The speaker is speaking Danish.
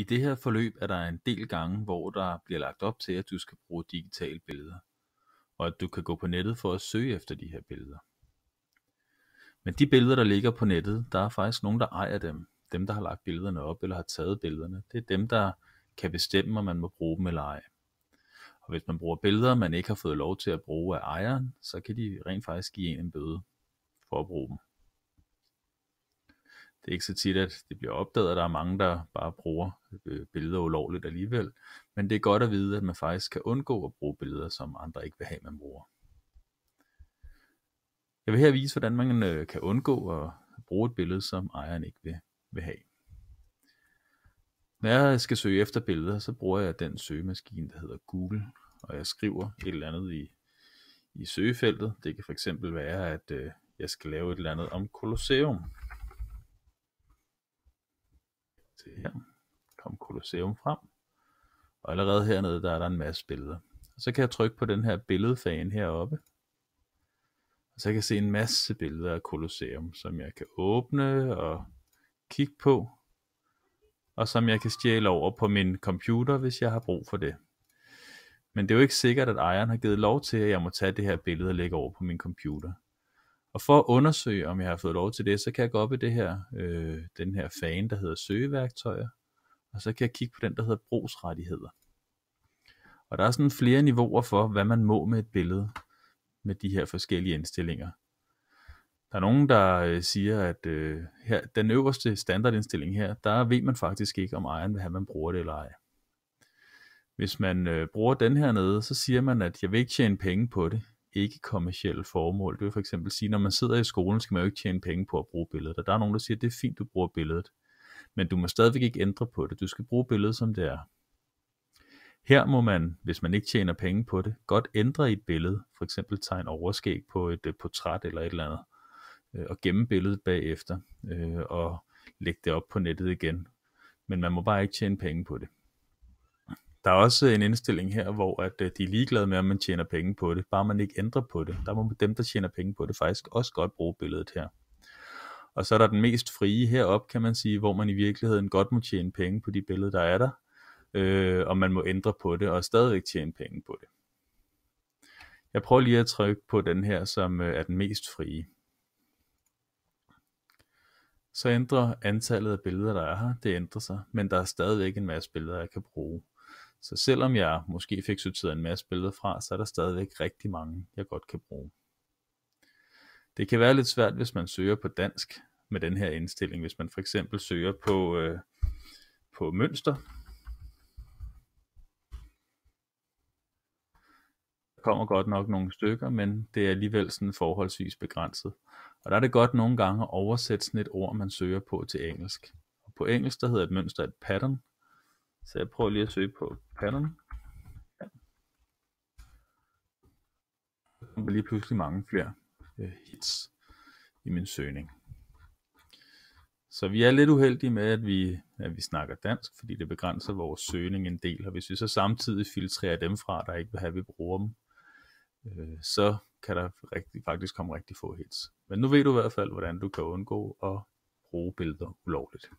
I det her forløb er der en del gange, hvor der bliver lagt op til, at du skal bruge digitale billeder, og at du kan gå på nettet for at søge efter de her billeder. Men de billeder, der ligger på nettet, der er faktisk nogen, der ejer dem. Dem, der har lagt billederne op eller har taget billederne. Det er dem, der kan bestemme, om man må bruge dem eller ej. Og hvis man bruger billeder, man ikke har fået lov til at bruge af ejeren, så kan de rent faktisk give en en bøde for at bruge dem det er ikke så tit, at det bliver opdaget, at der er mange, der bare bruger øh, billeder ulovligt alligevel. Men det er godt at vide, at man faktisk kan undgå at bruge billeder, som andre ikke vil have, man bruger. Jeg vil her vise, hvordan man øh, kan undgå at bruge et billede, som ejeren ikke vil, have. Når jeg skal søge efter billeder, så bruger jeg den søgemaskine, der hedder Google, og jeg skriver et eller andet i, i søgefeltet. Det kan fx være, at øh, jeg skal lave et eller andet om Colosseum, til her, kom Colosseum frem, og allerede hernede, der er der en masse billeder. Og så kan jeg trykke på den her billedfan heroppe, og så kan jeg se en masse billeder af Colosseum, som jeg kan åbne og kigge på, og som jeg kan stjæle over på min computer, hvis jeg har brug for det. Men det er jo ikke sikkert, at ejeren har givet lov til, at jeg må tage det her billede og lægge over på min computer. Og for at undersøge, om jeg har fået lov til det, så kan jeg gå op i det her, øh, den her fane, der hedder søgeværktøjer, og så kan jeg kigge på den, der hedder brugsrettigheder. Og der er sådan flere niveauer for, hvad man må med et billede med de her forskellige indstillinger. Der er nogen, der øh, siger, at øh, her, den øverste standardindstilling her, der ved man faktisk ikke, om ejeren vil have, man bruger det eller ej. Hvis man øh, bruger den her nede, så siger man, at jeg vil ikke tjene penge på det ikke-kommersielle formål. Det vil for eksempel sige, når man sidder i skolen, skal man jo ikke tjene penge på at bruge billedet. Og der er nogen, der siger, at det er fint, du bruger billedet. Men du må stadigvæk ikke ændre på det. Du skal bruge billedet, som det er. Her må man, hvis man ikke tjener penge på det, godt ændre i et billede. For eksempel tegne overskæg på et øh, portræt eller et eller andet. Øh, og gemme billedet bagefter. Øh, og lægge det op på nettet igen. Men man må bare ikke tjene penge på det. Der er også en indstilling her, hvor at øh, de er ligeglade med, om man tjener penge på det, bare man ikke ændrer på det. Der må dem, der tjener penge på det, faktisk også godt bruge billedet her. Og så er der den mest frie herop, kan man sige, hvor man i virkeligheden godt må tjene penge på de billeder, der er der, øh, og man må ændre på det og stadigvæk tjene penge på det. Jeg prøver lige at trykke på den her, som øh, er den mest frie. Så ændrer antallet af billeder, der er her, det ændrer sig, men der er stadigvæk en masse billeder, jeg kan bruge. Så selvom jeg måske fik sorteret en masse billeder fra, så er der stadigvæk rigtig mange, jeg godt kan bruge. Det kan være lidt svært, hvis man søger på dansk med den her indstilling. Hvis man for eksempel søger på, øh, på mønster, Der kommer godt nok nogle stykker, men det er alligevel sådan forholdsvis begrænset. Og der er det godt nogle gange at oversætte sådan et ord, man søger på til engelsk. Og på engelsk der hedder et mønster et pattern, så jeg prøver lige at søge på pattern. Ja. Der kommer lige pludselig mange flere øh, hits i min søgning. Så vi er lidt uheldige med, at vi, at vi snakker dansk, fordi det begrænser vores søgning en del, og hvis vi så samtidig filtrerer dem fra, der ikke vil have, at vi bruger dem, øh, så kan der rigtig, faktisk komme rigtig få hits. Men nu ved du i hvert fald, hvordan du kan undgå at bruge billeder ulovligt.